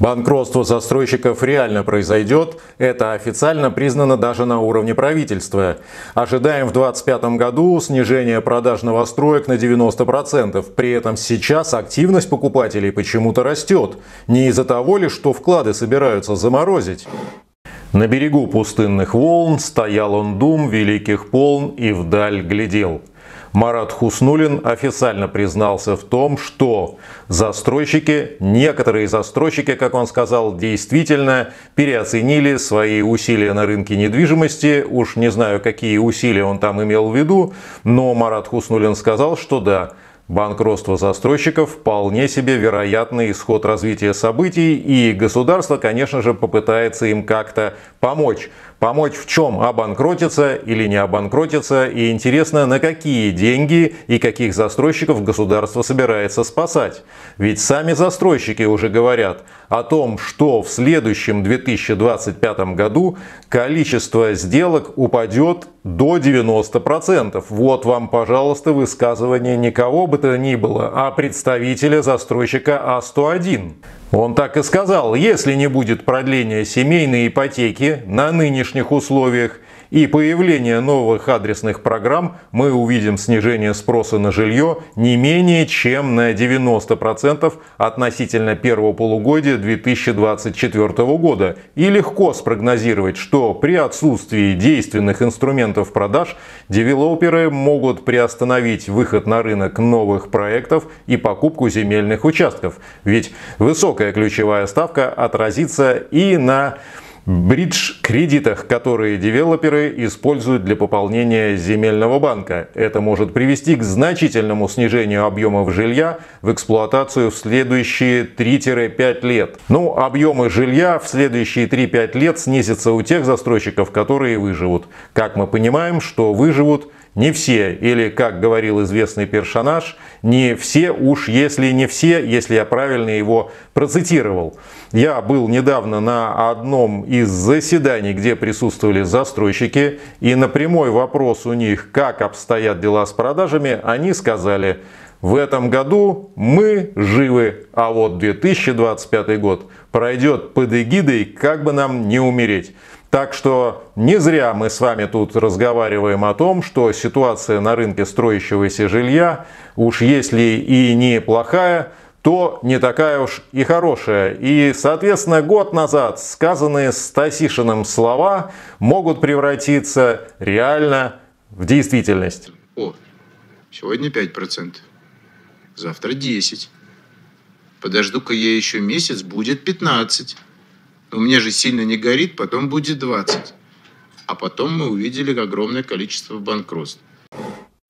Банкротство застройщиков реально произойдет, это официально признано даже на уровне правительства. Ожидаем в 2025 году снижение продаж новостроек на 90%. При этом сейчас активность покупателей почему-то растет. Не из-за того ли, что вклады собираются заморозить? На берегу пустынных волн стоял он дум великих полн и вдаль глядел. Марат Хуснулин официально признался в том, что застройщики, некоторые застройщики, как он сказал, действительно переоценили свои усилия на рынке недвижимости. Уж не знаю, какие усилия он там имел в виду, но Марат Хуснулин сказал, что да, Банкротство застройщиков вполне себе вероятный исход развития событий, и государство, конечно же, попытается им как-то помочь помочь в чем обанкротиться или не обанкротиться, и интересно, на какие деньги и каких застройщиков государство собирается спасать. Ведь сами застройщики уже говорят о том, что в следующем 2025 году количество сделок упадет до 90%. Вот вам, пожалуйста, высказывание никого бы то ни было, а представителя застройщика А101. Он так и сказал, если не будет продления семейной ипотеки на нынешних условиях – и появление новых адресных программ мы увидим снижение спроса на жилье не менее чем на 90% относительно первого полугодия 2024 года. И легко спрогнозировать, что при отсутствии действенных инструментов продаж девелоперы могут приостановить выход на рынок новых проектов и покупку земельных участков. Ведь высокая ключевая ставка отразится и на бридж-кредитах, которые девелоперы используют для пополнения земельного банка. Это может привести к значительному снижению объемов жилья в эксплуатацию в следующие 3-5 лет. Ну, объемы жилья в следующие 3-5 лет снизятся у тех застройщиков, которые выживут. Как мы понимаем, что выживут не все, или, как говорил известный персонаж, не все, уж если не все, если я правильно его процитировал. Я был недавно на одном из заседаний, где присутствовали застройщики, и на прямой вопрос у них, как обстоят дела с продажами, они сказали, в этом году мы живы, а вот 2025 год пройдет под эгидой, как бы нам не умереть. Так что не зря мы с вами тут разговариваем о том, что ситуация на рынке строящегося жилья, уж если и не плохая, то не такая уж и хорошая. И, соответственно, год назад сказанные Стасишиным слова могут превратиться реально в действительность. О, сегодня 5%, завтра 10%. Подожду-ка я еще месяц, будет 15% мне же сильно не горит, потом будет 20. А потом мы увидели огромное количество банкротств.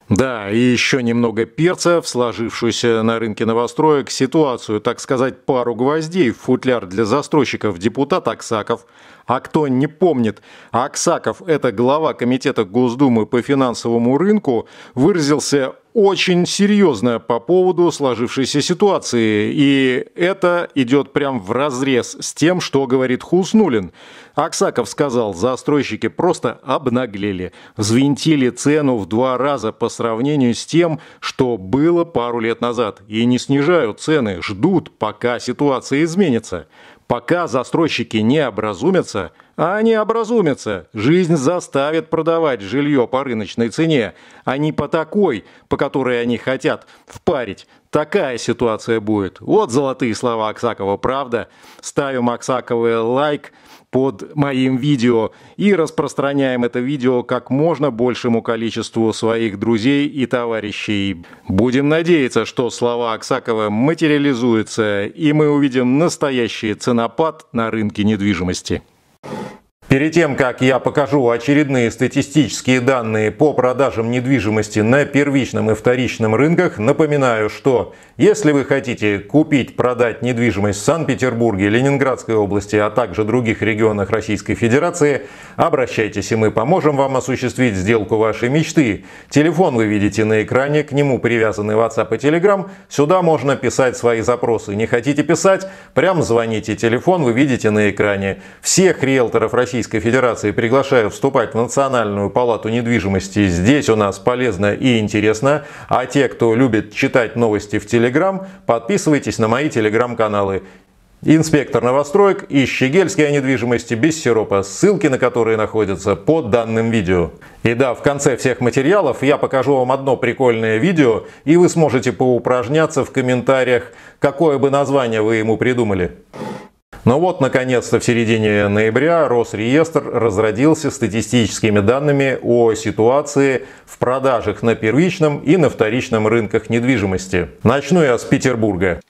Да, и еще немного перца в сложившуюся на рынке новостроек ситуацию, так сказать, пару гвоздей в футляр для застройщиков депутат Аксаков. А кто не помнит, Аксаков – это глава Комитета Госдумы по финансовому рынку, выразился очень серьезная по поводу сложившейся ситуации. И это идет прям в разрез с тем, что говорит Хуснулин. Аксаков сказал, застройщики просто обнаглели, взвинтили цену в два раза по сравнению с тем, что было пару лет назад. И не снижают цены, ждут, пока ситуация изменится. Пока застройщики не образумятся, а они образумятся, жизнь заставит продавать жилье по рыночной цене, а не по такой, по которой они хотят впарить. Такая ситуация будет. Вот золотые слова Аксакова, правда? Ставим Аксаковы лайк. Like под моим видео и распространяем это видео как можно большему количеству своих друзей и товарищей. Будем надеяться, что слова Аксакова материализуются и мы увидим настоящий ценопад на рынке недвижимости. Перед тем, как я покажу очередные статистические данные по продажам недвижимости на первичном и вторичном рынках, напоминаю, что если вы хотите купить, продать недвижимость в Санкт-Петербурге, Ленинградской области, а также других регионах Российской Федерации, обращайтесь, и мы поможем вам осуществить сделку вашей мечты. Телефон вы видите на экране, к нему привязаны WhatsApp и Telegram. Сюда можно писать свои запросы. Не хотите писать? Прям звоните. Телефон вы видите на экране. Всех риэлторов Российской Федерации приглашаю вступать в Национальную палату недвижимости. Здесь у нас полезно и интересно. А те, кто любит читать новости в Телеграме, Телеграм, подписывайтесь на мои Телеграм-каналы. Инспектор новостроек и Щегельский о недвижимости без сиропа, ссылки на которые находятся под данным видео. И да, в конце всех материалов я покажу вам одно прикольное видео, и вы сможете поупражняться в комментариях, какое бы название вы ему придумали. Но ну вот, наконец-то, в середине ноября Росреестр разродился статистическими данными о ситуации в продажах на первичном и на вторичном рынках недвижимости. Начну я с Петербурга.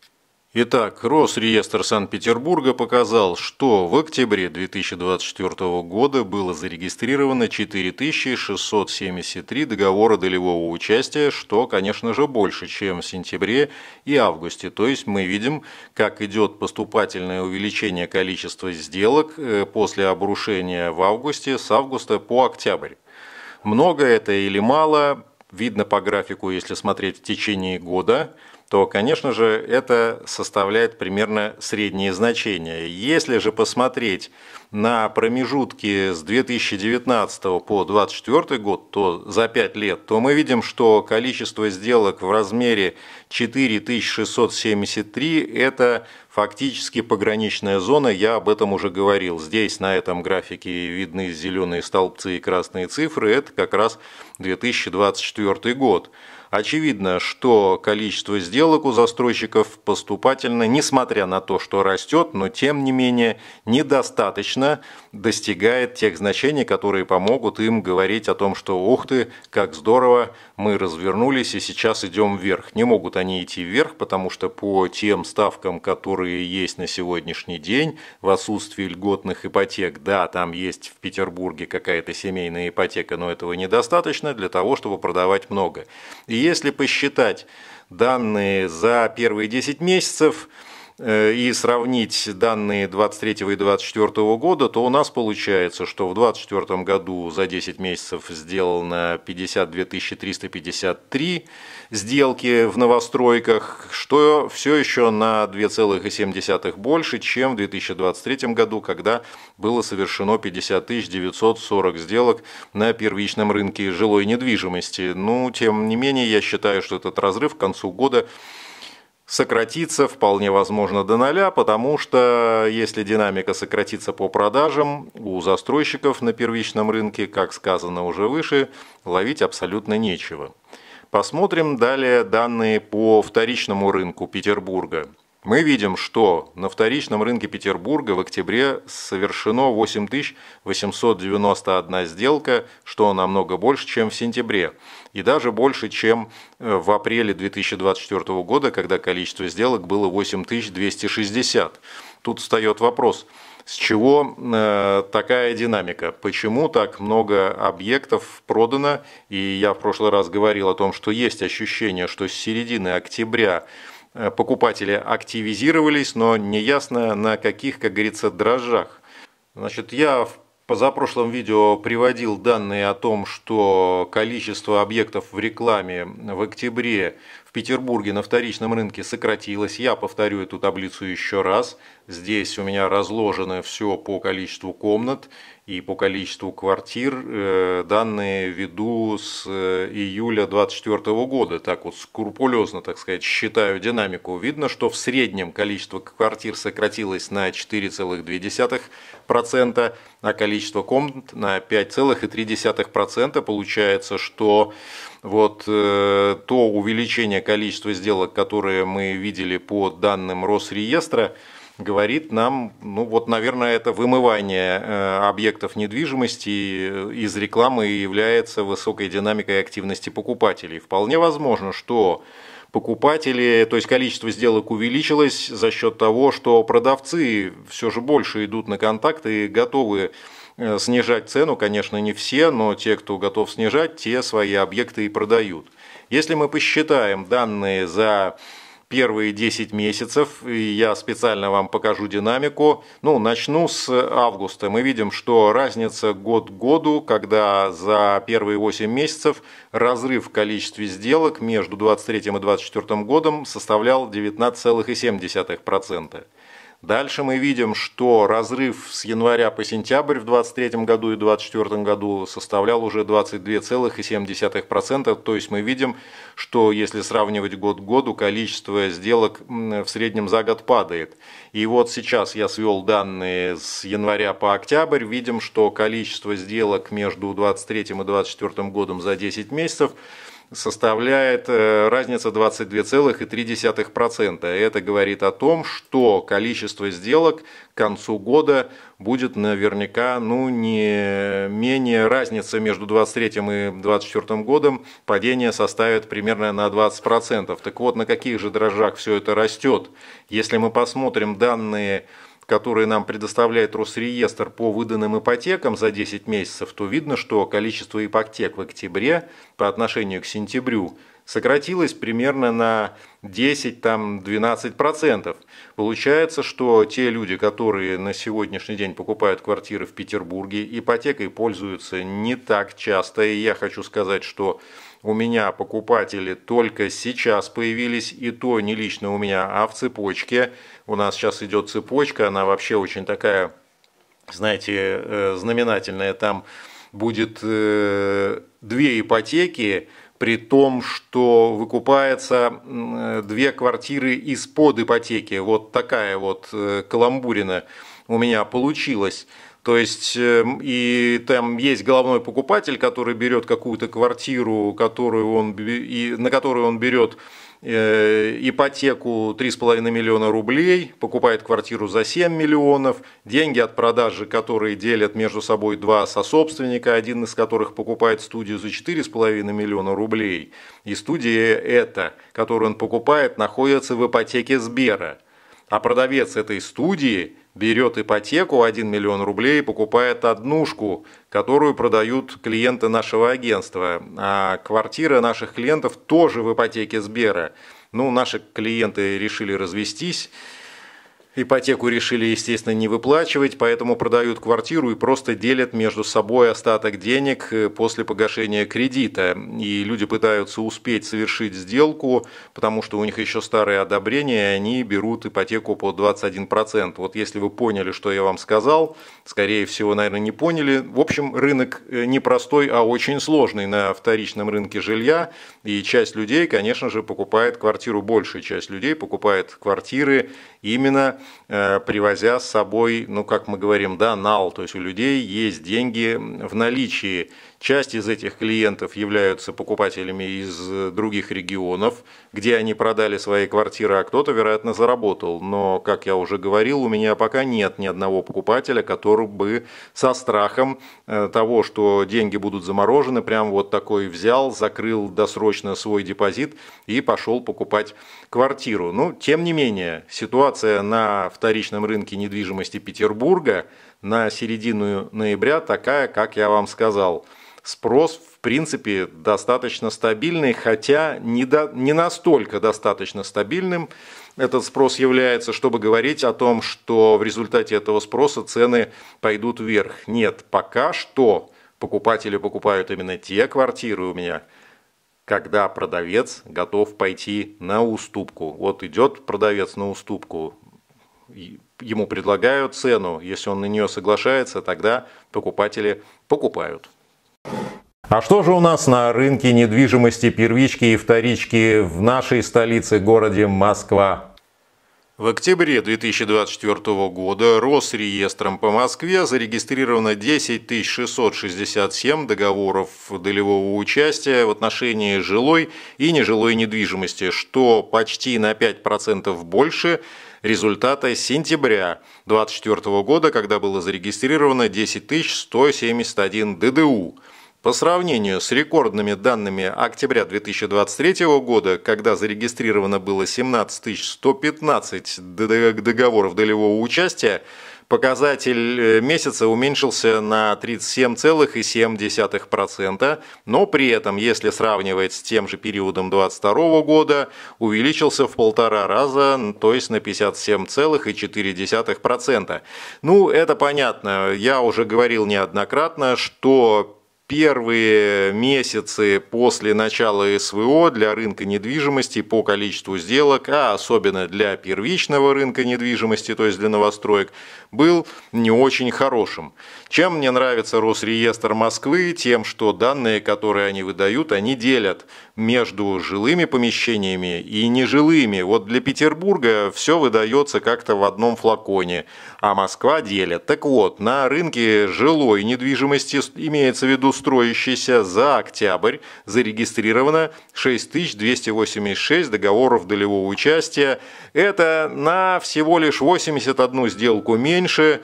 Итак, Росреестр Санкт-Петербурга показал, что в октябре 2024 года было зарегистрировано 4673 договора долевого участия, что, конечно же, больше, чем в сентябре и августе. То есть мы видим, как идет поступательное увеличение количества сделок э, после обрушения в августе, с августа по октябрь. Много это или мало, видно по графику, если смотреть в течение года – то, конечно же, это составляет примерно средние значения. Если же посмотреть на промежутки с 2019 по 2024 год, то за 5 лет, то мы видим, что количество сделок в размере 4673 – это фактически пограничная зона, я об этом уже говорил. Здесь на этом графике видны зеленые столбцы и красные цифры, это как раз 2024 год. Очевидно, что количество сделок у застройщиков поступательно, несмотря на то, что растет, но тем не менее недостаточно достигает тех значений, которые помогут им говорить о том, что «Ух ты, как здорово, мы развернулись и сейчас идем вверх». Не могут они идти вверх, потому что по тем ставкам, которые есть на сегодняшний день, в отсутствии льготных ипотек, да, там есть в Петербурге какая-то семейная ипотека, но этого недостаточно для того, чтобы продавать много. И если посчитать данные за первые 10 месяцев – Э, и сравнить данные 23 и 24 года, то у нас получается, что в 24 году за 10 месяцев сделано 52 353 сделки в новостройках, что все еще на 2,7 больше, чем в 2023 году, когда было совершено 50 940 сделок на первичном рынке жилой недвижимости. Но ну, тем не менее, я считаю, что этот разрыв к концу года сократится вполне возможно до нуля, потому что если динамика сократится по продажам, у застройщиков на первичном рынке, как сказано уже выше, ловить абсолютно нечего. Посмотрим далее данные по вторичному рынку Петербурга. Мы видим, что на вторичном рынке Петербурга в октябре совершено 8891 сделка, что намного больше, чем в сентябре и даже больше, чем э, в апреле 2024 года, когда количество сделок было 8260. Тут встает вопрос, с чего э, такая динамика? Почему так много объектов продано? И я в прошлый раз говорил о том, что есть ощущение, что с середины октября э, покупатели активизировались, но неясно на каких, как говорится, дрожжах. Значит, я в позапрошлом видео приводил данные о том, что количество объектов в рекламе в октябре в Петербурге на вторичном рынке сократилось. Я повторю эту таблицу еще раз. Здесь у меня разложено все по количеству комнат и по количеству квартир э, данные веду с э, июля 2024 года. Так вот скрупулезно, так сказать, считаю динамику. Видно, что в среднем количество квартир сократилось на 4,2%, а количество комнат на 5,3%. Получается, что вот э, то увеличение количества сделок, которые мы видели по данным Росреестра, говорит нам, ну вот, наверное, это вымывание э, объектов недвижимости э, из рекламы является высокой динамикой активности покупателей. Вполне возможно, что покупатели, то есть количество сделок увеличилось за счет того, что продавцы все же больше идут на контакт и готовы э, снижать цену, конечно, не все, но те, кто готов снижать, те свои объекты и продают. Если мы посчитаем данные за первые 10 месяцев. И я специально вам покажу динамику. Ну, начну с августа. Мы видим, что разница год к году, когда за первые 8 месяцев разрыв в количестве сделок между 23 и 24 годом составлял 19,7%. Дальше мы видим, что разрыв с января по сентябрь в 2023 году и 2024 году составлял уже 22,7%. То есть мы видим, что если сравнивать год к году, количество сделок в среднем за год падает. И вот сейчас я свел данные с января по октябрь. Видим, что количество сделок между 2023 и 2024 годом за 10 месяцев – составляет э, разница 22,3%. Это говорит о том, что количество сделок к концу года будет наверняка ну, не менее разница между 23 и 24 годом падение составит примерно на 20%. Так вот, на каких же дрожжах все это растет? Если мы посмотрим данные которые нам предоставляет Росреестр по выданным ипотекам за 10 месяцев, то видно, что количество ипотек в октябре по отношению к сентябрю сократилось примерно на 10-12%. Получается, что те люди, которые на сегодняшний день покупают квартиры в Петербурге, ипотекой пользуются не так часто. И я хочу сказать, что у меня покупатели только сейчас появились, и то не лично у меня, а в цепочке. У нас сейчас идет цепочка, она вообще очень такая, знаете, э, знаменательная. Там будет э, две ипотеки, при том, что выкупается э, две квартиры из-под ипотеки. Вот такая вот каламбурина у меня получилась. То есть эм, и там есть головной покупатель, который берет какую-то квартиру, которую он, и, на которую он берет э, ипотеку 3,5 миллиона рублей, покупает квартиру за 7 миллионов, деньги от продажи, которые делят между собой два сособственника, один из которых покупает студию за 4,5 миллиона рублей. И студия эта, которую он покупает, находится в ипотеке Сбера. А продавец этой студии – берет ипотеку 1 миллион рублей и покупает однушку, которую продают клиенты нашего агентства. А квартира наших клиентов тоже в ипотеке Сбера. Ну, наши клиенты решили развестись, Ипотеку решили, естественно, не выплачивать, поэтому продают квартиру и просто делят между собой остаток денег э, после погашения кредита. И люди пытаются успеть совершить сделку, потому что у них еще старые одобрения, и они берут ипотеку по 21%. Вот если вы поняли, что я вам сказал, скорее всего, наверное, не поняли. В общем, рынок э, непростой, а очень сложный на вторичном рынке жилья. И часть людей, конечно же, покупает квартиру большая Часть людей покупает квартиры именно Э, привозя с собой, ну, как мы говорим, да, нал, то есть у людей есть деньги в наличии. Часть из этих клиентов являются покупателями из других регионов, где они продали свои квартиры, а кто-то, вероятно, заработал. Но, как я уже говорил, у меня пока нет ни одного покупателя, который бы со страхом э, того, что деньги будут заморожены, прям вот такой взял, закрыл досрочно свой депозит и пошел покупать квартиру. Ну, тем не менее, ситуация на на вторичном рынке недвижимости Петербурга на середину ноября такая, как я вам сказал. Спрос, в принципе, достаточно стабильный, хотя не, до, не настолько достаточно стабильным этот спрос является, чтобы говорить о том, что в результате этого спроса цены пойдут вверх. Нет, пока что покупатели покупают именно те квартиры у меня, когда продавец готов пойти на уступку. Вот идет продавец на уступку, ему предлагают цену, если он на нее соглашается, тогда покупатели покупают. А что же у нас на рынке недвижимости первички и вторички в нашей столице, городе Москва? В октябре 2024 года Росреестром по Москве зарегистрировано 10 667 договоров долевого участия в отношении жилой и нежилой недвижимости, что почти на 5% больше, результата сентября 2024 года, когда было зарегистрировано 10 171 ДДУ, по сравнению с рекордными данными октября 2023 года, когда зарегистрировано было 17 115 договоров долевого участия, показатель э, месяца уменьшился на 37,7%, но при этом, если сравнивать с тем же периодом 2022 года, увеличился в полтора раза, то есть на 57,4%. Ну, это понятно, я уже говорил неоднократно, что первые месяцы после начала СВО для рынка недвижимости по количеству сделок, а особенно для первичного рынка недвижимости, то есть для новостроек, был не очень хорошим. Чем мне нравится Росреестр Москвы? Тем, что данные, которые они выдают, они делят между жилыми помещениями и нежилыми. Вот для Петербурга все выдается как-то в одном флаконе, а Москва делит. Так вот, на рынке жилой недвижимости имеется в виду трудоустроящийся за октябрь зарегистрировано 6286 договоров долевого участия. Это на всего лишь 81 сделку меньше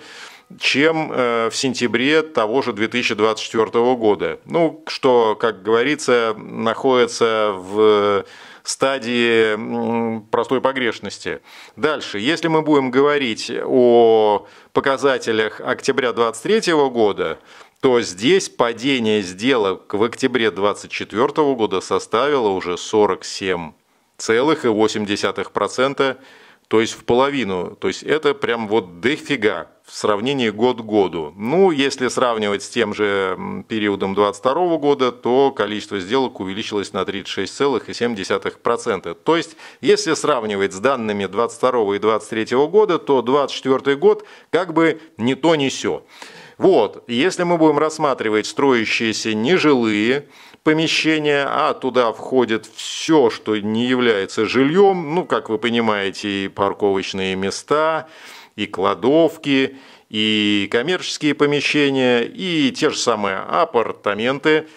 чем э, в сентябре того же 2024 года. Ну, что, как говорится, находится в э, стадии простой погрешности. Дальше, если мы будем говорить о показателях октября 2023 года, то здесь падение сделок в октябре 2024 года составило уже 47,8%, то есть в половину. То есть это прям вот дофига в сравнении год к году. Ну, если сравнивать с тем же периодом 2022 года, то количество сделок увеличилось на 36,7%. То есть, если сравнивать с данными 2022 и 2023 года, то 2024 год как бы не то не сё. Вот, если мы будем рассматривать строящиеся нежилые помещения, а туда входит все, что не является жильем, ну, как вы понимаете, и парковочные места, и кладовки, и коммерческие помещения, и те же самые апартаменты –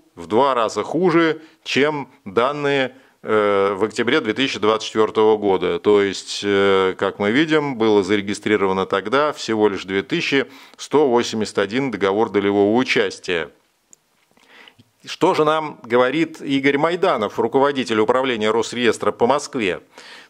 в два раза хуже, чем данные э, в октябре 2024 года. То есть, э, как мы видим, было зарегистрировано тогда всего лишь 2181 договор долевого участия. Что же нам говорит Игорь Майданов, руководитель управления Росреестра по Москве?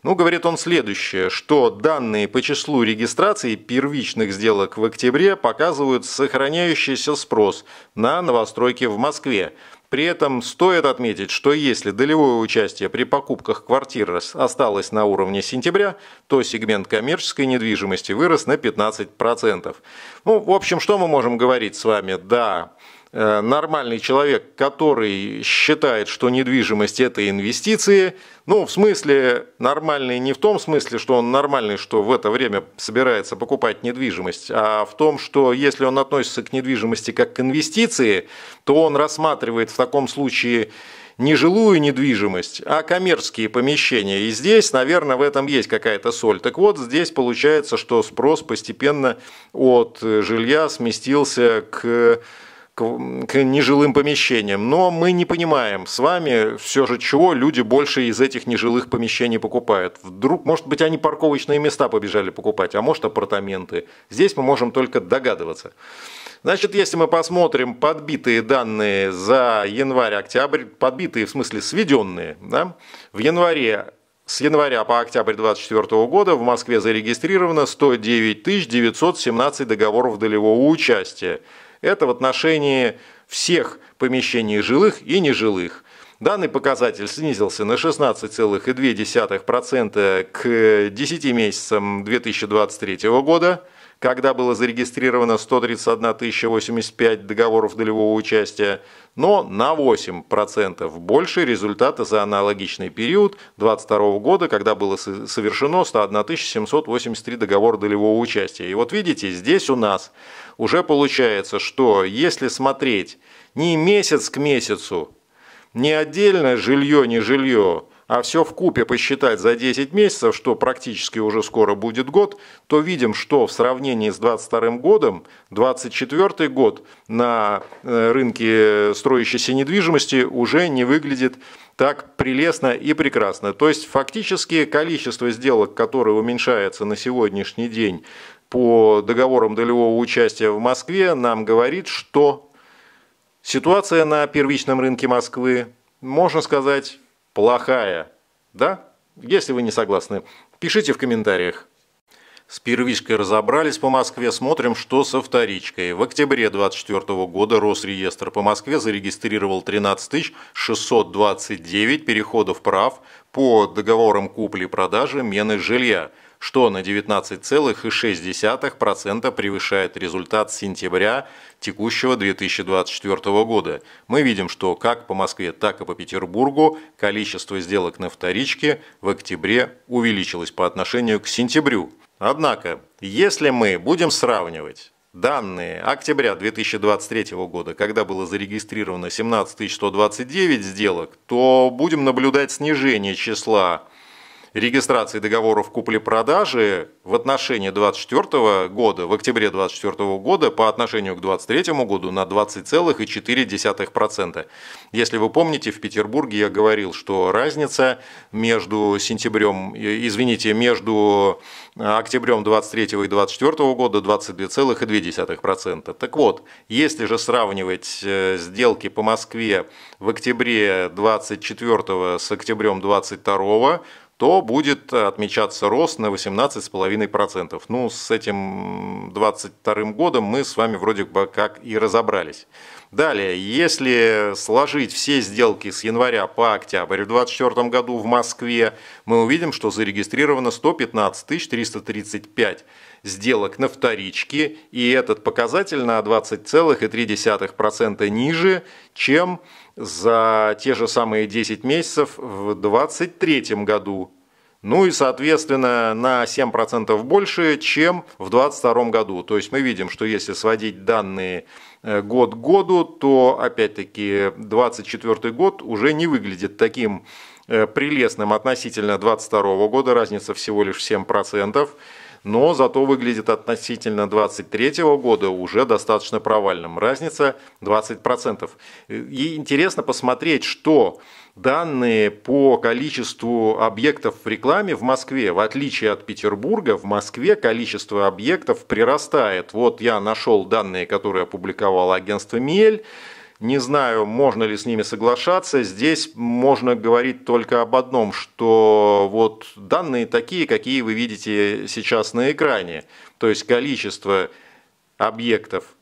Ну, говорит он следующее, что данные по числу регистраций первичных сделок в октябре показывают сохраняющийся спрос на новостройки в Москве. При этом стоит отметить, что если долевое участие при покупках квартир осталось на уровне сентября, то сегмент коммерческой недвижимости вырос на 15%. Ну, в общем, что мы можем говорить с вами? Да, Э, нормальный человек, который считает, что недвижимость – это инвестиции, ну, в смысле, нормальный не в том смысле, что он нормальный, что в это время собирается покупать недвижимость, а в том, что если он относится к недвижимости как к инвестиции, то он рассматривает в таком случае не жилую недвижимость, а коммерческие помещения. И здесь, наверное, в этом есть какая-то соль. Так вот, здесь получается, что спрос постепенно от э, жилья сместился к к, к нежилым помещениям. Но мы не понимаем с вами все же, чего люди больше из этих нежилых помещений покупают. Вдруг, может быть, они парковочные места побежали покупать, а может, апартаменты. Здесь мы можем только догадываться. Значит, если мы посмотрим подбитые данные за январь-октябрь, подбитые в смысле сведенные, да, в январе с января по октябрь 2024 года в Москве зарегистрировано 109 917 договоров долевого участия. Это в отношении всех помещений жилых и нежилых. Данный показатель снизился на 16,2% к 10 месяцам 2023 года – когда было зарегистрировано 131 085 договоров долевого участия, но на 8% больше результата за аналогичный период 2022 года, когда было совершено 101 783 договора долевого участия. И вот видите, здесь у нас уже получается, что если смотреть не месяц к месяцу, не отдельное жилье, не жилье, а все в купе посчитать за 10 месяцев, что практически уже скоро будет год, то видим, что в сравнении с 2022 годом, 2024 год на э, рынке строящейся недвижимости уже не выглядит так прелестно и прекрасно. То есть фактически количество сделок, которое уменьшается на сегодняшний день по договорам долевого участия в Москве, нам говорит, что ситуация на первичном рынке Москвы, можно сказать, плохая. Да? Если вы не согласны, пишите в комментариях. С первичкой разобрались по Москве, смотрим, что со вторичкой. В октябре 2024 года Росреестр по Москве зарегистрировал 13 629 переходов прав по договорам купли-продажи мены жилья – что на 19,6% превышает результат сентября текущего 2024 года. Мы видим, что как по Москве, так и по Петербургу количество сделок на вторичке в октябре увеличилось по отношению к сентябрю. Однако, если мы будем сравнивать Данные октября 2023 года, когда было зарегистрировано 17 129 сделок, то будем наблюдать снижение числа регистрации договоров купли-продажи в отношении 2024 года, в октябре 2024 года по отношению к 2023 году на 20,4%. Если вы помните, в Петербурге я говорил, что разница между сентябрем, э, извините, между октябрем 2023 и 2024 года 22,2%. Так вот, если же сравнивать э, сделки по Москве в октябре 24 с октябрем 22 то будет э, отмечаться рост на 18,5%. Ну, с этим 2022 годом мы с вами вроде бы как и разобрались. Далее, если сложить все сделки с января по октябрь в 2024 году в Москве, мы увидим, что зарегистрировано 115 335 сделок на вторичке, и этот показатель на 20,3% ниже, чем за те же самые 10 месяцев в 2023 году. Ну и, соответственно, на 7% больше, чем в 2022 году. То есть мы видим, что если сводить данные э, год к году, то, опять-таки, 2024 год уже не выглядит таким э, прелестным относительно 2022 года, разница всего лишь 7% но зато выглядит относительно 2023 года уже достаточно провальным. Разница 20%. И интересно посмотреть, что данные по количеству объектов в рекламе в Москве, в отличие от Петербурга, в Москве количество объектов прирастает. Вот я нашел данные, которые опубликовало агентство «Мель». Не знаю, можно ли с ними соглашаться. Здесь можно говорить только об одном, что вот данные такие, какие вы видите сейчас на экране. То есть количество объектов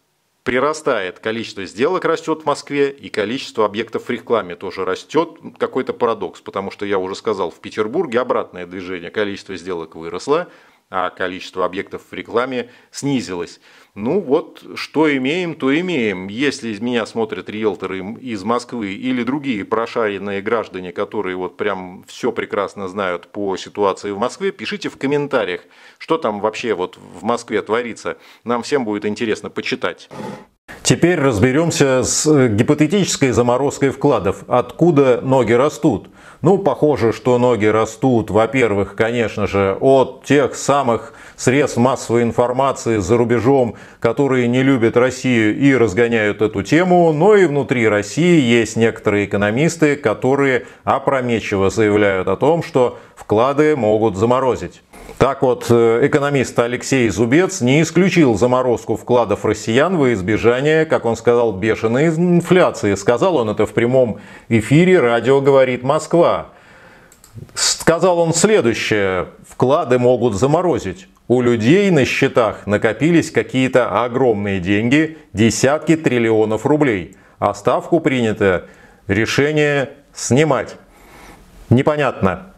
прирастает, количество сделок растет в Москве, и количество объектов в рекламе тоже растет. Какой-то парадокс, потому что я уже сказал, в Петербурге обратное движение, количество сделок выросло, а количество объектов в рекламе снизилось. Ну вот, что имеем, то имеем. Если из меня смотрят риэлторы из Москвы или другие прошаренные граждане, которые вот прям все прекрасно знают по ситуации в Москве, пишите в комментариях, что там вообще вот в Москве творится. Нам всем будет интересно почитать. Теперь разберемся с э, гипотетической заморозкой вкладов. Откуда ноги растут? Ну, похоже, что ноги растут, во-первых, конечно же, от тех самых средств массовой информации за рубежом, которые не любят Россию и разгоняют эту тему, но и внутри России есть некоторые экономисты, которые опрометчиво заявляют о том, что вклады могут заморозить. Так вот, э, экономист Алексей Зубец не исключил заморозку вкладов россиян во избежание, как он сказал, бешеной инфляции. Сказал он это в прямом эфире «Радио говорит Москва». Сказал он следующее. Вклады могут заморозить. У людей на счетах накопились какие-то огромные деньги, десятки триллионов рублей. А ставку принято решение снимать. Непонятно,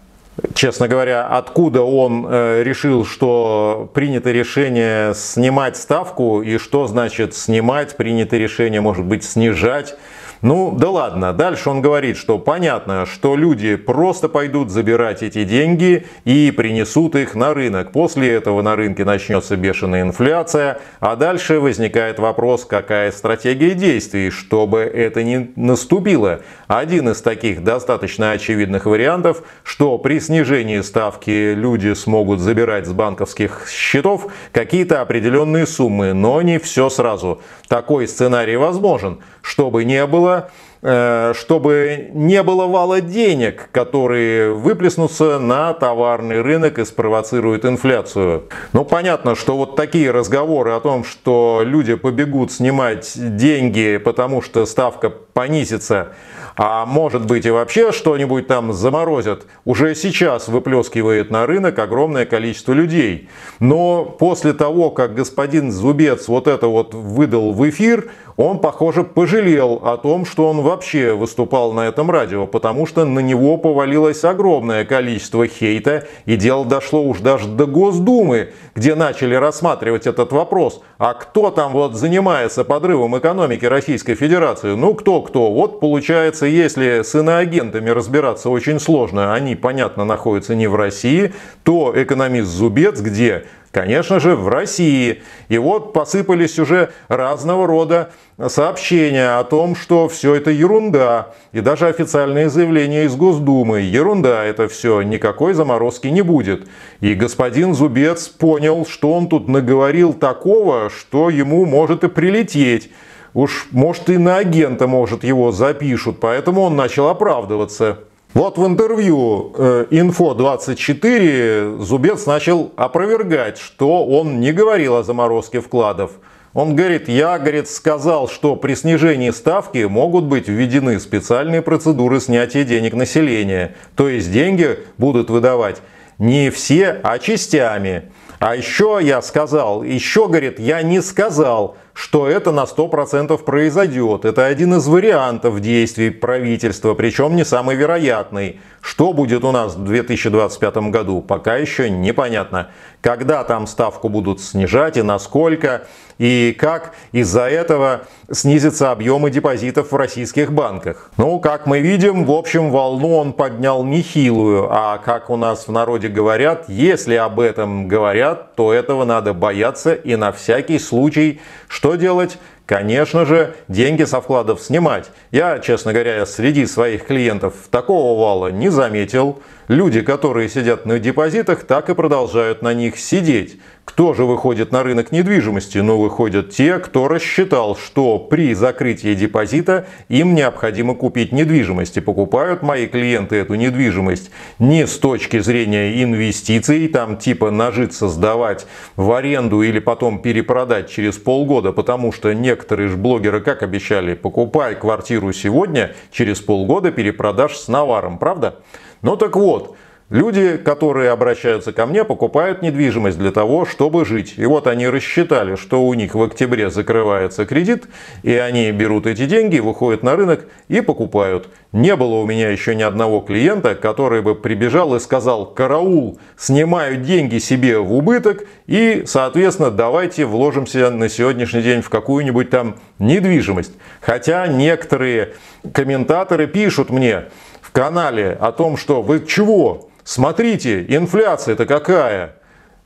Честно говоря, откуда он э, решил, что принято решение снимать ставку и что значит снимать, принято решение, может быть, снижать. Ну да ладно, дальше он говорит, что понятно, что люди просто пойдут забирать эти деньги и принесут их на рынок. После этого на рынке начнется бешеная инфляция, а дальше возникает вопрос, какая стратегия действий, чтобы это не наступило. Один из таких достаточно очевидных вариантов, что при снижении ставки люди смогут забирать с банковских счетов какие-то определенные суммы, но не все сразу. Такой сценарий возможен, чтобы не было что Э, чтобы не было вала денег, которые выплеснутся на товарный рынок и спровоцируют инфляцию. Ну, понятно, что вот такие разговоры о том, что люди побегут снимать деньги, потому что ставка понизится, а может быть и вообще что-нибудь там заморозят, уже сейчас выплескивает на рынок огромное количество людей. Но после того, как господин Зубец вот это вот выдал в эфир, он, похоже, пожалел о том, что он вообще выступал на этом радио, потому что на него повалилось огромное количество хейта, и дело дошло уж даже до Госдумы, где начали рассматривать этот вопрос. А кто там вот занимается подрывом экономики Российской Федерации? Ну кто-кто? Вот получается, если с иноагентами разбираться очень сложно, они, понятно, находятся не в России, то экономист Зубец где? Конечно же, в России. И вот посыпались уже разного рода сообщения о том, что все это ерунда. И даже официальные заявления из Госдумы. Ерунда это все, никакой заморозки не будет. И господин Зубец понял, что он тут наговорил такого, что ему может и прилететь. Уж, может, и на агента, может, его запишут. Поэтому он начал оправдываться. Вот в интервью э, «Инфо-24» Зубец начал опровергать, что он не говорил о заморозке вкладов. Он говорит, я, говорит, сказал, что при снижении ставки могут быть введены специальные процедуры снятия денег населения. То есть деньги будут выдавать не все, а частями. А еще я сказал, еще, говорит, я не сказал, что это на 100% произойдет. Это один из вариантов действий правительства, причем не самый вероятный. Что будет у нас в 2025 году, пока еще непонятно. Когда там ставку будут снижать и насколько, и как из-за этого снизятся объемы депозитов в российских банках. Ну, как мы видим, в общем, волну он поднял нехилую, а как у нас в народе говорят, если об этом говорят, то этого надо бояться и на всякий случай что делать? конечно же, деньги со вкладов снимать. Я, честно говоря, среди своих клиентов такого вала не заметил. Люди, которые сидят на депозитах, так и продолжают на них сидеть. Кто же выходит на рынок недвижимости? Ну, выходят те, кто рассчитал, что при закрытии депозита им необходимо купить недвижимость. И покупают мои клиенты эту недвижимость не с точки зрения инвестиций, там типа нажиться, сдавать в аренду или потом перепродать через полгода, потому что некоторые же блогеры как обещали, покупай квартиру сегодня, через полгода перепродашь с наваром, правда? Ну так вот, Люди, которые обращаются ко мне, покупают недвижимость для того, чтобы жить. И вот они рассчитали, что у них в октябре закрывается кредит, и они берут эти деньги, выходят на рынок и покупают. Не было у меня еще ни одного клиента, который бы прибежал и сказал, караул, снимаю деньги себе в убыток и, соответственно, давайте вложимся на сегодняшний день в какую-нибудь там недвижимость. Хотя некоторые комментаторы пишут мне в канале о том, что вы чего? смотрите, инфляция-то какая.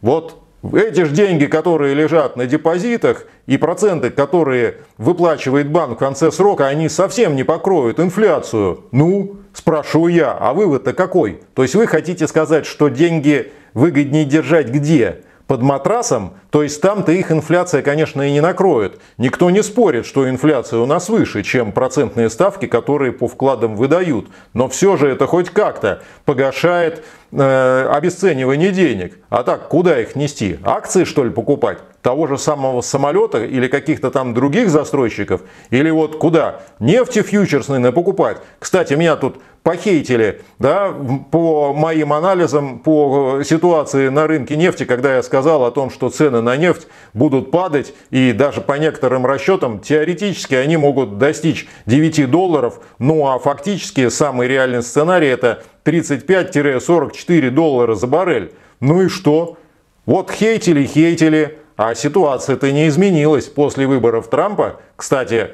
Вот эти же деньги, которые лежат на депозитах, и проценты, которые выплачивает банк в конце срока, они совсем не покроют инфляцию. Ну, спрошу я, а вывод-то какой? То есть вы хотите сказать, что деньги выгоднее держать где? под матрасом, то есть там-то их инфляция, конечно, и не накроет. Никто не спорит, что инфляция у нас выше, чем процентные ставки, которые по вкладам выдают. Но все же это хоть как-то погашает Э, обесценивание денег. А так, куда их нести? Акции, что ли, покупать? Того же самого самолета или каких-то там других застройщиков? Или вот куда? Нефти фьючерсные покупать. Кстати, меня тут похитили, да, по моим анализам, по э, ситуации на рынке нефти, когда я сказал о том, что цены на нефть будут падать, и даже по некоторым расчетам, теоретически они могут достичь 9 долларов, ну а фактически самый реальный сценарий это 35-44 доллара за баррель. Ну и что? Вот хейтили, хейтили, а ситуация-то не изменилась после выборов Трампа. Кстати,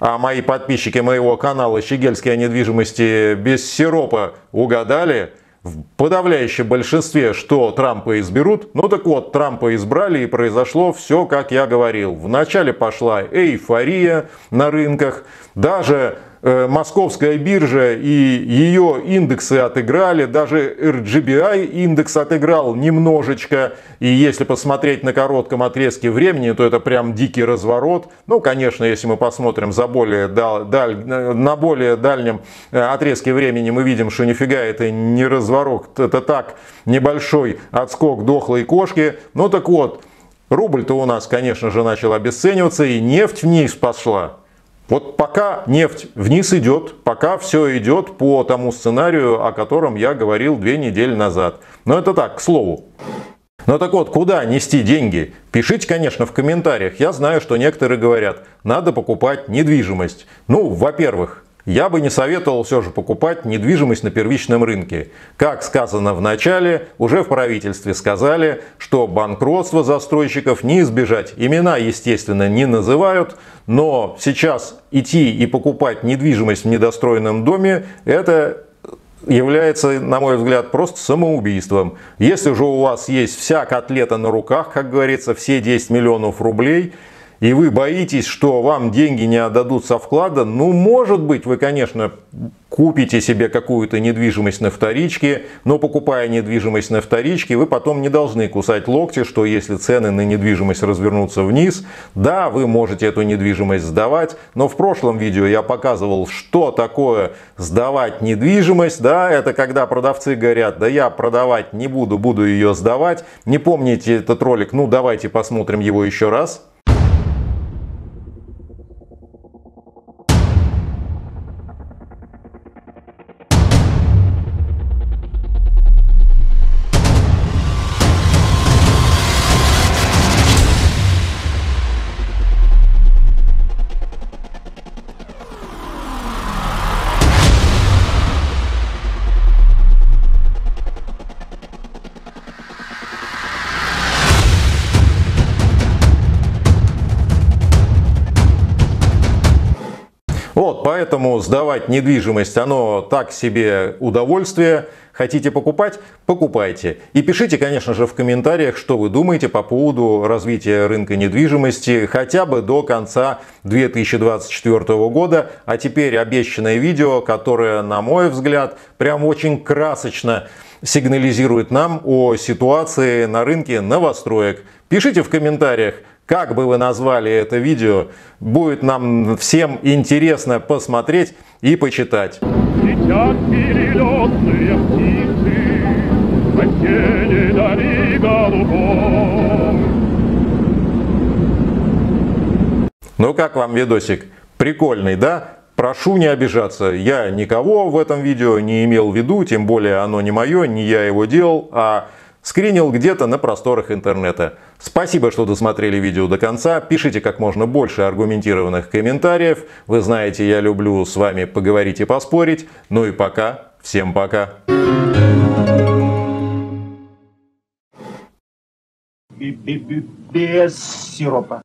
а мои подписчики моего канала «Щегельские о недвижимости без сиропа» угадали в подавляющем большинстве, что Трампа изберут. Ну так вот, Трампа избрали и произошло все, как я говорил. Вначале пошла эйфория на рынках. Даже Э, московская биржа и ее индексы отыграли, даже RGBI индекс отыграл немножечко, и если посмотреть на коротком отрезке времени, то это прям дикий разворот. Ну, конечно, если мы посмотрим за более дал, даль, э, на более дальнем э, отрезке времени, мы видим, что нифига это не разворот, это так небольшой отскок дохлой кошки. Ну так вот, рубль-то у нас, конечно же, начал обесцениваться, и нефть вниз пошла. Вот пока нефть вниз идет, пока все идет по тому сценарию, о котором я говорил две недели назад. Но это так, к слову. Ну так вот, куда нести деньги? Пишите, конечно, в комментариях. Я знаю, что некоторые говорят, надо покупать недвижимость. Ну, во-первых, я бы не советовал все же покупать недвижимость на первичном рынке. Как сказано в начале, уже в правительстве сказали, что банкротство застройщиков не избежать. Имена, естественно, не называют, но сейчас идти и покупать недвижимость в недостроенном доме – это является, на мой взгляд, просто самоубийством. Если же у вас есть вся котлета на руках, как говорится, все 10 миллионов рублей – и вы боитесь, что вам деньги не отдадут со вклада, ну, может быть, вы, конечно, купите себе какую-то недвижимость на вторичке, но покупая недвижимость на вторичке, вы потом не должны кусать локти, что если цены на недвижимость развернутся вниз, да, вы можете эту недвижимость сдавать, но в прошлом видео я показывал, что такое сдавать недвижимость, да, это когда продавцы говорят, да я продавать не буду, буду ее сдавать, не помните этот ролик, ну давайте посмотрим его еще раз. сдавать недвижимость, оно так себе удовольствие. Хотите покупать? Покупайте. И пишите, конечно же, в комментариях, что вы думаете по поводу развития рынка недвижимости хотя бы до конца 2024 года. А теперь обещанное видео, которое, на мой взгляд, прям очень красочно сигнализирует нам о ситуации на рынке новостроек. Пишите в комментариях, как бы вы назвали это видео, будет нам всем интересно посмотреть и почитать. Летят перелетные птицы, Осенней дали Ну как вам видосик? Прикольный, да? Прошу не обижаться, я никого в этом видео не имел в виду, тем более оно не мое, не я его делал, а скринил где-то на просторах интернета. Спасибо, что досмотрели видео до конца. Пишите как можно больше аргументированных комментариев. Вы знаете, я люблю с вами поговорить и поспорить. Ну и пока. Всем пока. Без сиропа.